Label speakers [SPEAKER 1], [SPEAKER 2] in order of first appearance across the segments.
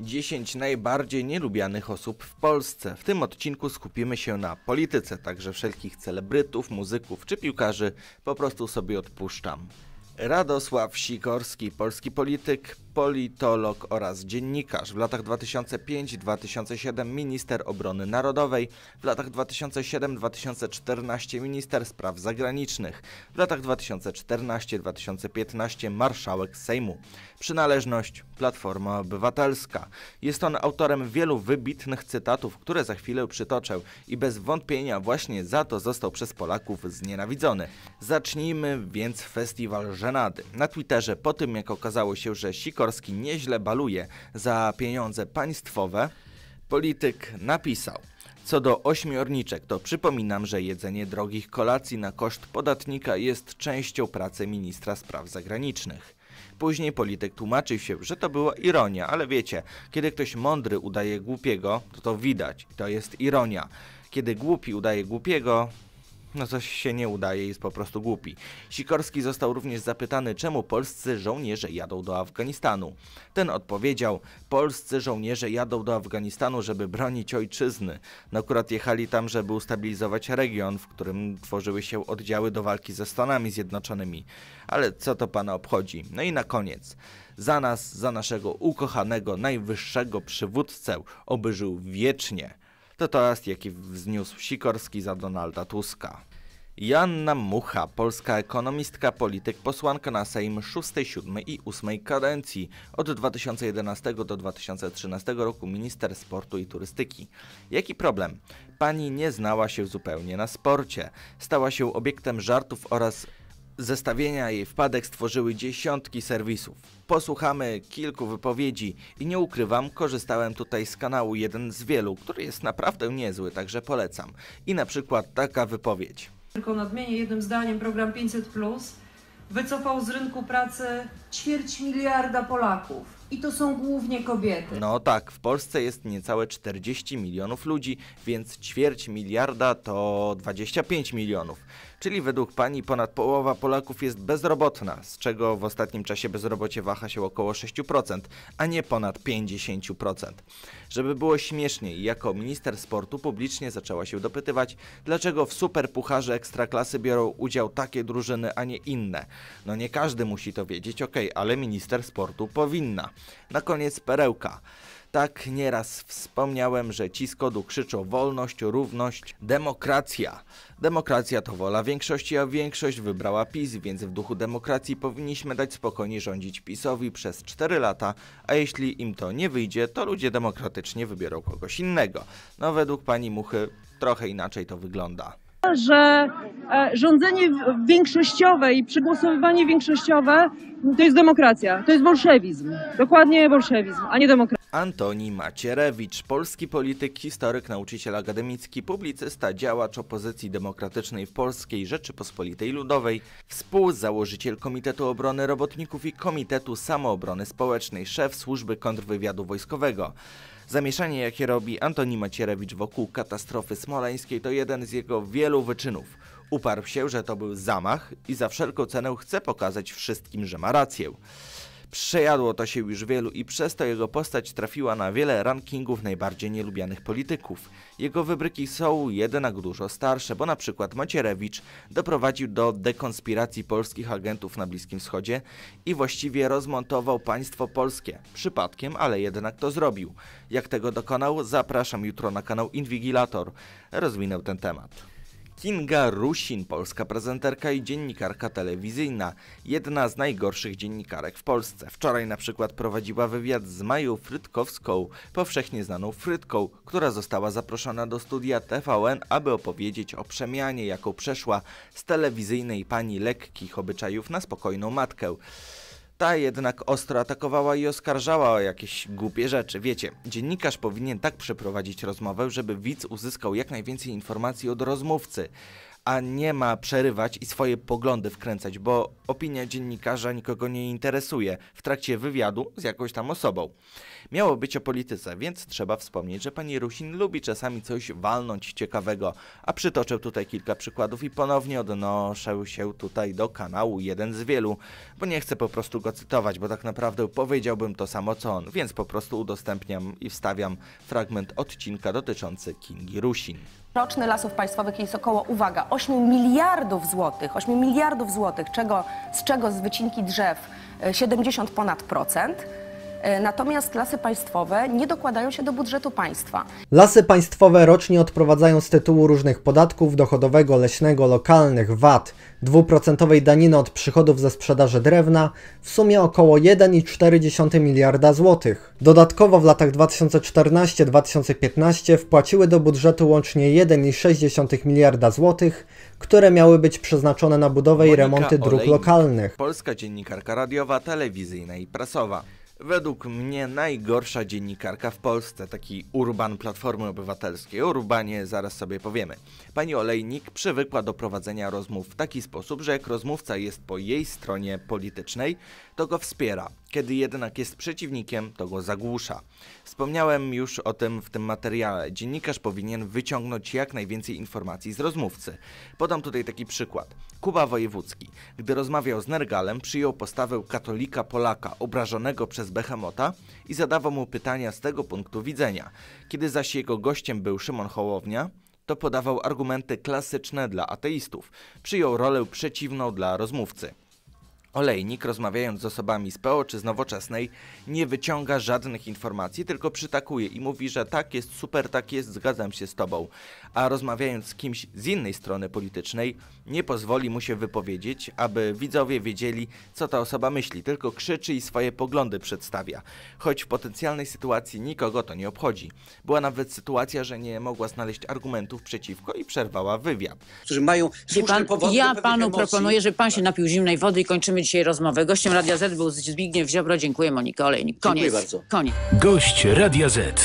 [SPEAKER 1] 10 najbardziej nielubianych osób w Polsce. W tym odcinku skupimy się na polityce, także wszelkich celebrytów, muzyków czy piłkarzy po prostu sobie odpuszczam. Radosław Sikorski, polski polityk, politolog oraz dziennikarz. W latach 2005-2007 minister obrony narodowej, w latach 2007-2014 minister spraw zagranicznych, w latach 2014-2015 marszałek Sejmu. Przynależność Platforma Obywatelska. Jest on autorem wielu wybitnych cytatów, które za chwilę przytoczę i bez wątpienia właśnie za to został przez Polaków znienawidzony. Zacznijmy więc festiwal Rzędu na Twitterze po tym, jak okazało się, że Sikorski nieźle baluje za pieniądze państwowe, polityk napisał. Co do ośmiorniczek, to przypominam, że jedzenie drogich kolacji na koszt podatnika jest częścią pracy ministra spraw zagranicznych. Później polityk tłumaczył się, że to była ironia, ale wiecie, kiedy ktoś mądry udaje głupiego, to to widać, to jest ironia. Kiedy głupi udaje głupiego, no coś się nie udaje, jest po prostu głupi. Sikorski został również zapytany, czemu polscy żołnierze jadą do Afganistanu. Ten odpowiedział, polscy żołnierze jadą do Afganistanu, żeby bronić ojczyzny. No akurat jechali tam, żeby ustabilizować region, w którym tworzyły się oddziały do walki ze Stanami Zjednoczonymi. Ale co to pana obchodzi? No i na koniec. Za nas, za naszego ukochanego, najwyższego przywódcę, oby żył wiecznie. To toast, jaki wzniósł Sikorski za Donalda Tuska. Joanna Mucha, polska ekonomistka, polityk, posłanka na Sejm 6, 7 i 8 kadencji, od 2011 do 2013 roku minister sportu i turystyki. Jaki problem? Pani nie znała się zupełnie na sporcie. Stała się obiektem żartów oraz zestawienia jej wpadek stworzyły dziesiątki serwisów. Posłuchamy kilku wypowiedzi i nie ukrywam, korzystałem tutaj z kanału jeden z wielu, który jest naprawdę niezły, także polecam. I na przykład taka wypowiedź. Tylko nadmienię jednym zdaniem, program 500 Plus wycofał z rynku pracy ćwierć miliarda Polaków i to są głównie kobiety. No tak, w Polsce jest niecałe 40 milionów ludzi, więc ćwierć miliarda to 25 milionów. Czyli według pani ponad połowa Polaków jest bezrobotna, z czego w ostatnim czasie bezrobocie waha się około 6%, a nie ponad 50%. Żeby było śmieszniej, jako minister sportu publicznie zaczęła się dopytywać, dlaczego w superpucharze ekstraklasy biorą udział takie drużyny, a nie inne. No nie każdy musi to wiedzieć, ok, ale minister sportu powinna. Na koniec perełka. Tak nieraz wspomniałem, że ci z kodu krzyczą wolność, równość, demokracja. Demokracja to wola większości, a większość wybrała PiS, więc w duchu demokracji powinniśmy dać spokojnie rządzić PiSowi przez 4 lata, a jeśli im to nie wyjdzie, to ludzie demokratycznie wybiorą kogoś innego. No według pani Muchy trochę inaczej to wygląda że e, rządzenie większościowe i przegłosowywanie większościowe no, to jest demokracja, to jest bolszewizm. Dokładnie bolszewizm, a nie demokracja. Antoni Macierewicz, polski polityk, historyk, nauczyciel akademicki, publicysta, działacz opozycji demokratycznej w Polskiej Rzeczypospolitej Ludowej, współzałożyciel Komitetu Obrony Robotników i Komitetu Samoobrony Społecznej, szef Służby Kontrwywiadu Wojskowego. Zamieszanie, jakie robi Antoni Macierewicz wokół katastrofy smoleńskiej, to jeden z jego wielu wyczynów. Uparł się, że to był zamach i za wszelką cenę chce pokazać wszystkim, że ma rację. Przejadło to się już wielu i przez to jego postać trafiła na wiele rankingów najbardziej nielubianych polityków. Jego wybryki są jednak dużo starsze, bo na przykład Macierewicz doprowadził do dekonspiracji polskich agentów na Bliskim Wschodzie i właściwie rozmontował państwo polskie. Przypadkiem, ale jednak to zrobił. Jak tego dokonał, zapraszam jutro na kanał Inwigilator. Rozwinę ten temat. Kinga Rusin, polska prezenterka i dziennikarka telewizyjna, jedna z najgorszych dziennikarek w Polsce. Wczoraj na przykład prowadziła wywiad z Mają Frytkowską, powszechnie znaną Frytką, która została zaproszona do studia TVN, aby opowiedzieć o przemianie, jaką przeszła z telewizyjnej pani lekkich obyczajów na spokojną matkę. Ta jednak ostro atakowała i oskarżała o jakieś głupie rzeczy. Wiecie, dziennikarz powinien tak przeprowadzić rozmowę, żeby widz uzyskał jak najwięcej informacji od rozmówcy a nie ma przerywać i swoje poglądy wkręcać, bo opinia dziennikarza nikogo nie interesuje w trakcie wywiadu z jakąś tam osobą. Miało być o polityce, więc trzeba wspomnieć, że pani Rusin lubi czasami coś walnąć ciekawego, a przytoczę tutaj kilka przykładów i ponownie odnoszę się tutaj do kanału jeden z wielu, bo nie chcę po prostu go cytować, bo tak naprawdę powiedziałbym to samo co on, więc po prostu udostępniam i wstawiam fragment odcinka dotyczący Kingi Rusin roczny lasów państwowych jest około, uwaga, 8 miliardów złotych, 8 miliardów złotych, czego, z czego z wycinki drzew 70 e, ponad procent. E, natomiast lasy państwowe nie dokładają się do budżetu państwa. Lasy państwowe rocznie odprowadzają z tytułu różnych podatków dochodowego, leśnego, lokalnych, VAT, dwuprocentowej daniny od przychodów ze sprzedaży drewna w sumie około 1,4 miliarda złotych. Dodatkowo w latach 2014-2015 wpłaciły do budżetu łącznie 1,6 miliarda złotych, które miały być przeznaczone na budowę Monika i remonty dróg Olejnik, lokalnych. Polska dziennikarka radiowa, telewizyjna i prasowa według mnie najgorsza dziennikarka w Polsce, taki urban Platformy Obywatelskiej. O urbanie zaraz sobie powiemy. Pani Olejnik przywykła do prowadzenia rozmów w taki sposób, że jak rozmówca jest po jej stronie politycznej, to go wspiera. Kiedy jednak jest przeciwnikiem, to go zagłusza. Wspomniałem już o tym w tym materiale. Dziennikarz powinien wyciągnąć jak najwięcej informacji z rozmówcy. Podam tutaj taki przykład. Kuba Wojewódzki, gdy rozmawiał z Nergalem, przyjął postawę katolika Polaka, obrażonego przez przez Behemota i zadawał mu pytania z tego punktu widzenia. Kiedy zaś jego gościem był Szymon Hołownia, to podawał argumenty klasyczne dla ateistów. Przyjął rolę przeciwną dla rozmówcy. Olejnik, rozmawiając z osobami z PO czy z Nowoczesnej, nie wyciąga żadnych informacji, tylko przytakuje i mówi, że tak jest, super, tak jest, zgadzam się z tobą. A rozmawiając z kimś z innej strony politycznej, nie pozwoli mu się wypowiedzieć, aby widzowie wiedzieli, co ta osoba myśli, tylko krzyczy i swoje poglądy przedstawia. Choć w potencjalnej sytuacji nikogo to nie obchodzi. Była nawet sytuacja, że nie mogła znaleźć argumentów przeciwko i przerwała wywiad. Którzy mają pan, Ja panu emocji. proponuję, że pan się napił zimnej wody i kończymy dzisiaj rozmowę. Gościem Radia Z był Zbigniew Ziobro. Dziękuję Monika Olejnik. Koniec. Dziękuję bardzo. Koniec. Gość Radia Z.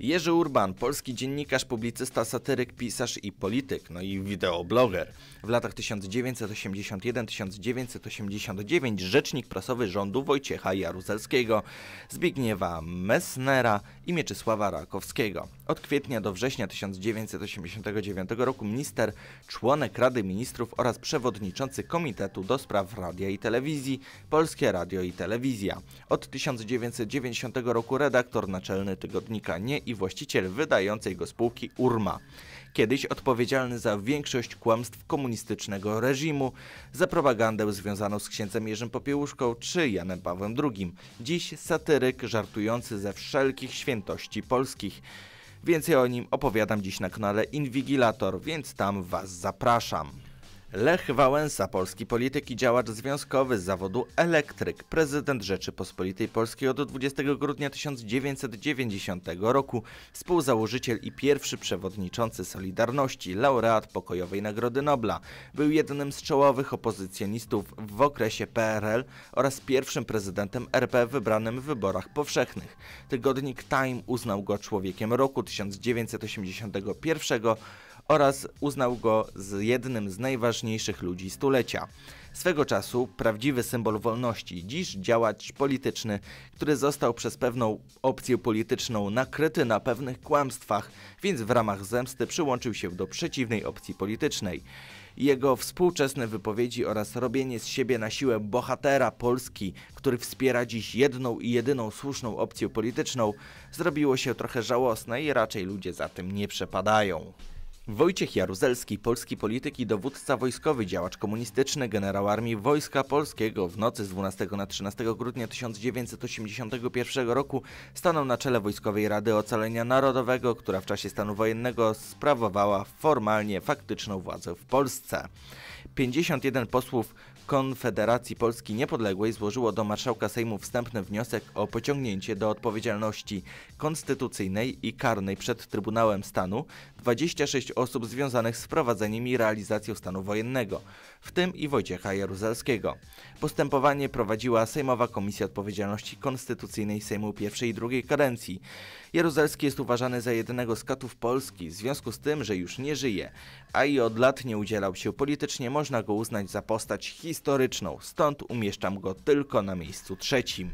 [SPEAKER 1] Jerzy Urban, polski dziennikarz, publicysta, satyryk, pisarz i polityk, no i wideobloger. W latach 1981-1989 rzecznik prasowy rządu Wojciecha Jaruzelskiego, Zbigniewa Messnera i Mieczysława Rakowskiego. Od kwietnia do września 1989 roku minister, członek Rady Ministrów oraz przewodniczący Komitetu do Spraw Radia i Telewizji Polskie Radio i Telewizja. Od 1990 roku redaktor naczelny tygodnika Nie i właściciel wydającej go spółki Urma kiedyś odpowiedzialny za większość kłamstw komunistycznego reżimu, za propagandę związaną z księdzem Jerzym Popiełuszką czy Janem Pawłem II. Dziś satyryk żartujący ze wszelkich świętości polskich. Więcej o nim opowiadam dziś na kanale Inwigilator, więc tam Was zapraszam. Lech Wałęsa, polski polityk i działacz związkowy z zawodu elektryk, prezydent Rzeczypospolitej Polskiej od 20 grudnia 1990 roku, współzałożyciel i pierwszy przewodniczący Solidarności, laureat pokojowej Nagrody Nobla, był jednym z czołowych opozycjonistów w okresie PRL oraz pierwszym prezydentem RP wybranym w wyborach powszechnych. Tygodnik Time uznał go człowiekiem roku 1981 oraz uznał go z jednym z najważniejszych ludzi stulecia. Swego czasu prawdziwy symbol wolności, dziś działacz polityczny, który został przez pewną opcję polityczną nakryty na pewnych kłamstwach, więc w ramach zemsty przyłączył się do przeciwnej opcji politycznej. Jego współczesne wypowiedzi oraz robienie z siebie na siłę bohatera Polski, który wspiera dziś jedną i jedyną słuszną opcję polityczną, zrobiło się trochę żałosne i raczej ludzie za tym nie przepadają. Wojciech Jaruzelski, polski polityk i dowódca wojskowy, działacz komunistyczny, generał Armii Wojska Polskiego w nocy z 12 na 13 grudnia 1981 roku stanął na czele Wojskowej Rady Ocalenia Narodowego, która w czasie stanu wojennego sprawowała formalnie faktyczną władzę w Polsce. 51 posłów Konfederacji Polski Niepodległej złożyło do marszałka Sejmu wstępny wniosek o pociągnięcie do odpowiedzialności konstytucyjnej i karnej przed Trybunałem Stanu 26 osób związanych z prowadzeniem i realizacją stanu wojennego, w tym i Wojciecha Jaruzelskiego. Postępowanie prowadziła Sejmowa Komisja Odpowiedzialności Konstytucyjnej Sejmu I i II kadencji. Jaruzelski jest uważany za jednego z katów Polski w związku z tym, że już nie żyje, a i od lat nie udzielał się politycznie, możliwości można go uznać za postać historyczną, stąd umieszczam go tylko na miejscu trzecim.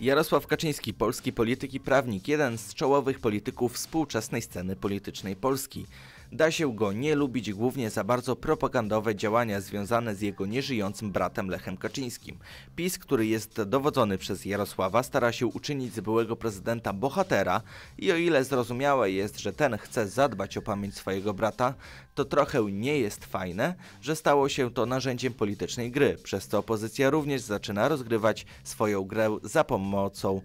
[SPEAKER 1] Jarosław Kaczyński, polski polityk i prawnik, jeden z czołowych polityków współczesnej sceny politycznej Polski. Da się go nie lubić głównie za bardzo propagandowe działania związane z jego nieżyjącym bratem Lechem Kaczyńskim. PiS, który jest dowodzony przez Jarosława, stara się uczynić z byłego prezydenta bohatera i o ile zrozumiałe jest, że ten chce zadbać o pamięć swojego brata, to trochę nie jest fajne, że stało się to narzędziem politycznej gry, przez co opozycja również zaczyna rozgrywać swoją grę za pomocą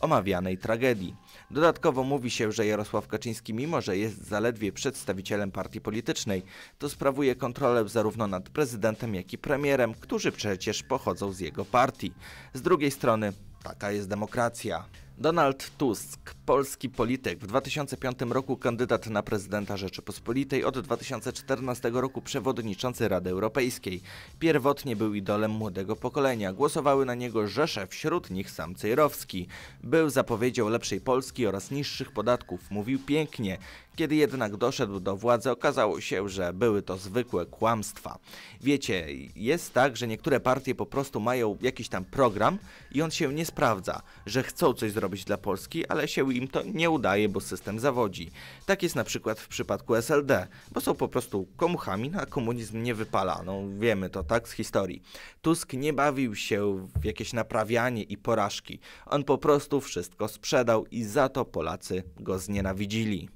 [SPEAKER 1] omawianej tragedii. Dodatkowo mówi się, że Jarosław Kaczyński, mimo że jest zaledwie przedstawicielem partii politycznej, to sprawuje kontrolę zarówno nad prezydentem, jak i premierem, którzy przecież pochodzą z jego partii. Z drugiej strony, taka jest demokracja. Donald Tusk, polski polityk, w 2005 roku kandydat na prezydenta Rzeczypospolitej, od 2014 roku przewodniczący Rady Europejskiej. Pierwotnie był idolem młodego pokolenia, głosowały na niego rzesze, wśród nich sam Cejrowski. Był zapowiedzią lepszej Polski oraz niższych podatków, mówił pięknie. Kiedy jednak doszedł do władzy, okazało się, że były to zwykłe kłamstwa. Wiecie, jest tak, że niektóre partie po prostu mają jakiś tam program i on się nie sprawdza, że chcą coś zrobić być dla Polski, ale się im to nie udaje, bo system zawodzi. Tak jest na przykład w przypadku SLD, bo są po prostu komuchami, no a komunizm nie wypala. No wiemy to, tak, z historii. Tusk nie bawił się w jakieś naprawianie i porażki. On po prostu wszystko sprzedał i za to Polacy go znienawidzili.